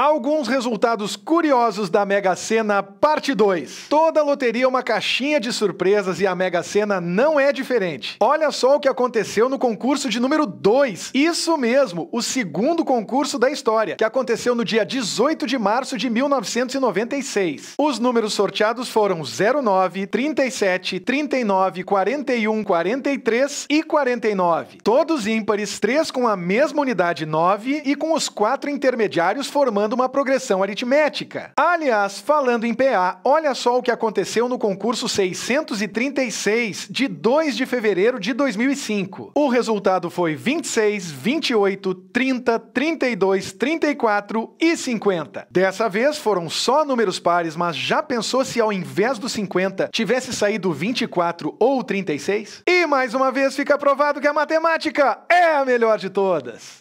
Alguns resultados curiosos da Mega Sena, parte 2. Toda loteria é uma caixinha de surpresas e a Mega Sena não é diferente. Olha só o que aconteceu no concurso de número 2. Isso mesmo, o segundo concurso da história, que aconteceu no dia 18 de março de 1996. Os números sorteados foram 09, 37, 39, 41, 43 e 49. Todos ímpares, três com a mesma unidade 9 e com os quatro intermediários formando uma progressão aritmética. Aliás, falando em PA, olha só o que aconteceu no concurso 636 de 2 de fevereiro de 2005. O resultado foi 26, 28, 30, 32, 34 e 50. Dessa vez foram só números pares, mas já pensou se ao invés do 50 tivesse saído 24 ou 36? E mais uma vez fica provado que a matemática é a melhor de todas.